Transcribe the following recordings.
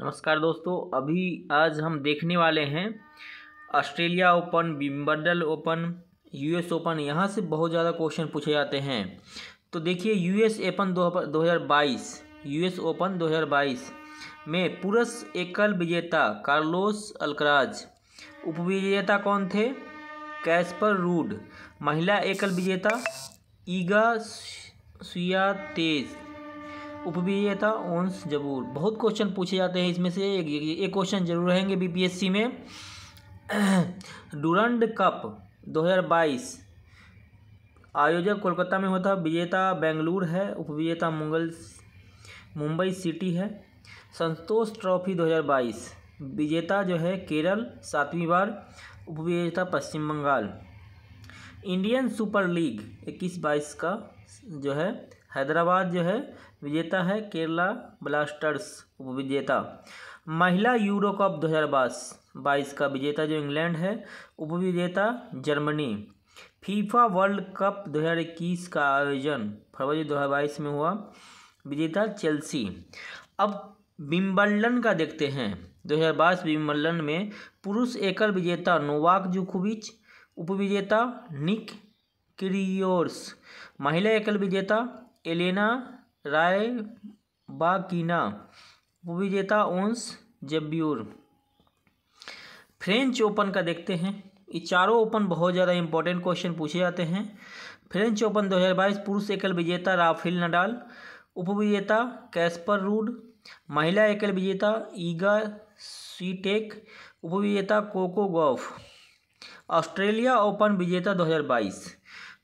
नमस्कार दोस्तों अभी आज हम देखने वाले हैं Australia Open Wimbledon Open US Open यहाँ से बहुत ज़्यादा क्वेश्चन पूछे जाते हैं तो देखिए यूएस ओपन दो हज़ार बाईस यूएस ओपन 2022 में पुरुष एकल विजेता कार्लोस अलकराज उपविजेता कौन थे कैस्पर रूड महिला एकल विजेता ईगा सुया तेज उपवीयता ओंस जबूर बहुत क्वेश्चन पूछे जाते हैं इसमें से एक एक क्वेश्चन जरूर रहेंगे बीपीएससी में डूरंड कप 2022 आयोजक कोलकाता में होता विजेता बेंगलुर है उपविजेता मुगल मुंबई सिटी है संतोष ट्रॉफी 2022 विजेता जो है केरल सातवीं बार उपविजेता पश्चिम बंगाल इंडियन सुपर लीग इक्कीस बाईस का जो है हैदराबाद जो है विजेता है केरला ब्लास्टर्स उपविजेता महिला यूरो कप दो हज़ार बाईस बाईस का विजेता जो इंग्लैंड है उपविजेता जर्मनी फीफा वर्ल्ड कप 2021 का आयोजन फरवरी 2022 में हुआ विजेता चेल्सी अब विम्बल्डन का देखते हैं 2022 विम्बल्डन में पुरुष एकल विजेता नोवाक जुकोविच उपविजेता निक क्रियोर्स महिला एकल विजेता एलेना राय बाकीना उपविजेता ओंस जब्यूर फ्रेंच ओपन का देखते हैं ये चारों ओपन बहुत ज़्यादा इंपॉर्टेंट क्वेश्चन पूछे जाते हैं फ्रेंच ओपन 2022 पुरुष एकल विजेता राफेल नडाल उपविजेता कैस्पर रूड महिला एकल विजेता ईगा सीटेक उपविजेता कोको गॉफ ऑस्ट्रेलिया ओपन विजेता 2022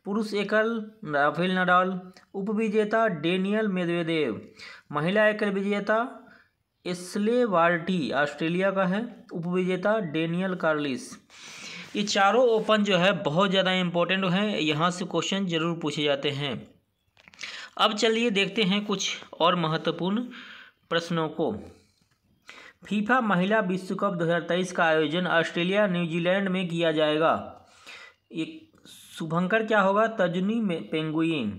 पुरुष एकल राफेल नडाल उप विजेता डेनियल मेदवेदेव महिला एकल विजेता एस्ले वार्टी ऑस्ट्रेलिया का है उप विजेता डेनियल कार्लिस ये चारों ओपन जो है बहुत ज़्यादा इम्पोर्टेंट हैं यहाँ से क्वेश्चन जरूर पूछे जाते हैं अब चलिए देखते हैं कुछ और महत्वपूर्ण प्रश्नों को फीफा महिला विश्व कप 2023 का आयोजन ऑस्ट्रेलिया न्यूजीलैंड में किया जाएगा ये शुभंकर क्या होगा तजनी में पेंगुइन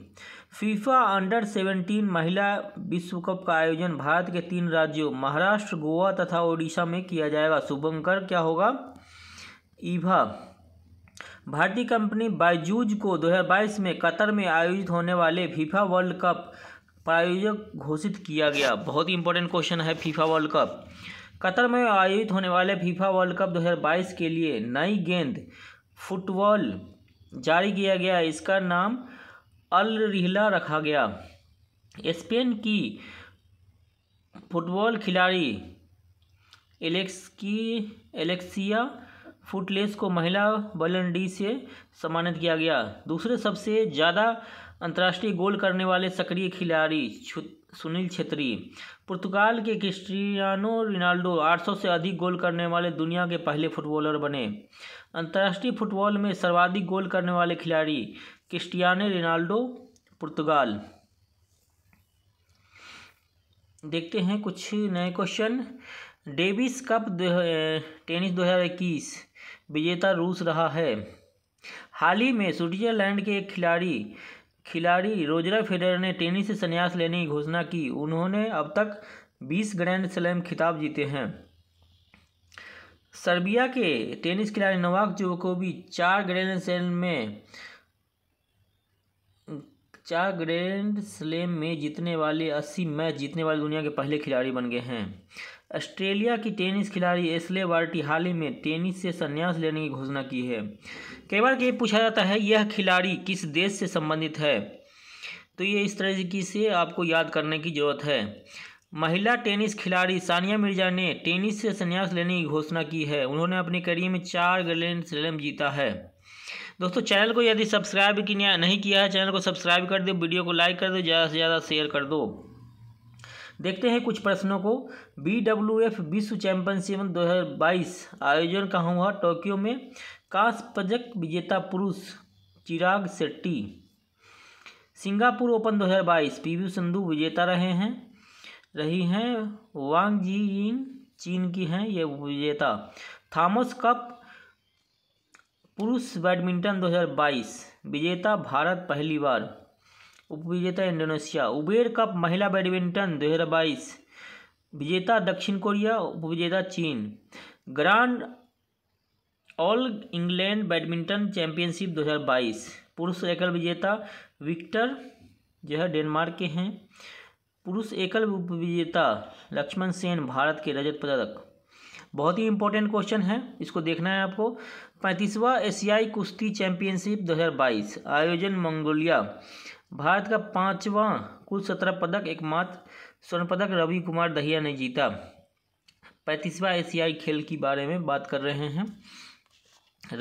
फीफा अंडर सेवेंटीन महिला विश्व कप का आयोजन भारत के तीन राज्यों महाराष्ट्र गोवा तथा ओडिशा में किया जाएगा शुभंकर क्या होगा ईभा भारतीय कंपनी बायजूज को 2022 में कतर में आयोजित होने वाले फीफा वर्ल्ड कप प्रायोजक घोषित किया गया बहुत ही इंपॉर्टेंट क्वेश्चन है फीफा वर्ल्ड कप कतर में आयोजित होने वाले फीफा वर्ल्ड कप 2022 के लिए नई गेंद फुटबॉल जारी किया गया इसका नाम अल रिहला रखा गया स्पेन की फुटबॉल खिलाड़ी एलेक्स की एलेक्सिया फुटलेस को महिला बलंडी से सम्मानित किया गया दूसरे सबसे ज़्यादा अंतर्राष्ट्रीय गोल करने वाले सक्रिय खिलाड़ी सुनील छेत्री पुर्तगाल के क्रिस्टियानो रोनाल्डो 800 से अधिक गोल करने वाले दुनिया के पहले फुटबॉलर बने अंतर्राष्ट्रीय फुटबॉल में सर्वाधिक गोल करने वाले खिलाड़ी क्रिस्टियानो रोनाल्डो पुर्तगाल देखते हैं कुछ नए क्वेश्चन डेविस कप टेनिस 2021 विजेता रूस रहा है हाल ही में स्विट्जरलैंड के एक खिलाड़ी खिलाड़ी रोजर फेडर ने टेनिस से संन्यास लेने की घोषणा की उन्होंने अब तक 20 ग्रैंड स्लैम खिताब जीते हैं सर्बिया के टेनिस खिलाड़ी नोवाक जोकोविच चार ग्रैंड स्लैम में चार ग्रैंड स्लैम में जीतने वाले अस्सी मैच जीतने वाले दुनिया के पहले खिलाड़ी बन गए हैं ऑस्ट्रेलिया की टेनिस खिलाड़ी एसले वार्टी हाल ही में टेनिस से संन्यास लेने की घोषणा की है कई बार ये पूछा जाता है यह खिलाड़ी किस देश से संबंधित है तो ये इस तरह की से आपको याद करने की ज़रूरत है महिला टेनिस खिलाड़ी सानिया मिर्जा ने टेनिस से संन्यास लेने की घोषणा की है उन्होंने अपने करियर में चार ग्रैंड स्लैम जीता है दोस्तों चैनल को यदि सब्सक्राइब की नहीं किया है चैनल को सब्सक्राइब कर दो वीडियो को लाइक कर दो ज़्यादा से ज़्यादा शेयर कर दो देखते हैं कुछ प्रश्नों को बी डब्ल्यू एफ विश्व चैंपियनशिप बाईस आयोजन कहाँ हुआ टोक्यो में कांस्य पदक विजेता पुरुष Chirag Shetty Singapore Open 2022 P V Sindhu विजेता रहे हैं रही हैं वांग जी यिन चीन की हैं ये विजेता थॉमस कप पुरुष बैडमिंटन 2022 विजेता भारत पहली बार उपविजेता इंडोनेशिया उबेर कप महिला बैडमिंटन 2022 विजेता दक्षिण कोरिया उपविजेता चीन Grand All England badminton championship 2022 पुरुष एकल विजेता विक्टर जो है डेनमार्क के हैं पुरुष एकल विजेता लक्ष्मण सेन भारत के रजत पदक बहुत ही इंपॉर्टेंट क्वेश्चन है इसको देखना है आपको पैंतीसवा एशियाई कुश्ती चैंपियनशिप 2022 आयोजन मंगोलिया भारत का पांचवा कुल सत्रह पदक एकमात्र स्वर्ण पदक रवि कुमार दहिया ने जीता पैंतीसवा एशियाई खेल के बारे में बात कर रहे हैं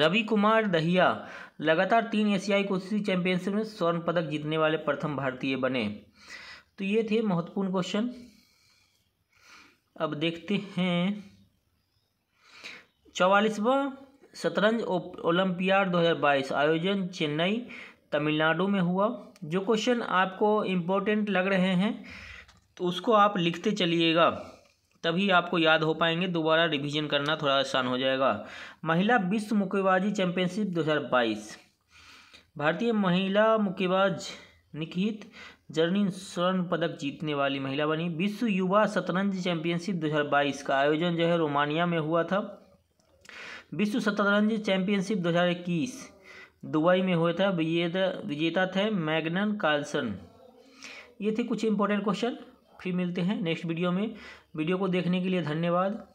रवि कुमार दहिया लगातार तीन एशियाई कुश्ती चैंपियनशिप में स्वर्ण पदक जीतने वाले प्रथम भारतीय बने तो ये थे महत्वपूर्ण क्वेश्चन अब देखते हैं चौवालीसवा शतरंज ओलंपियाड 2022 आयोजन चेन्नई तमिलनाडु में हुआ जो क्वेश्चन आपको इम्पोर्टेंट लग रहे हैं तो उसको आप लिखते चलिएगा तभी आपको याद हो पाएंगे दोबारा रिवीजन करना थोड़ा आसान हो जाएगा महिला विश्व मुक्केबाजी चैंपियनशिप 2022 भारतीय महिला मुक्केबाज निकित जर्नी स्वर्ण पदक जीतने वाली महिला बनी विश्व युवा शतरंज चैंपियनशिप 2022 का आयोजन जो है रोमानिया में हुआ था विश्व शतरंज चैंपियनशिप 2021 दुबई में हुआ था विजेता थे मैगनन कार्लसन ये थे कुछ इंपॉर्टेंट क्वेश्चन फिर मिलते हैं नेक्स्ट वीडियो में वीडियो को देखने के लिए धन्यवाद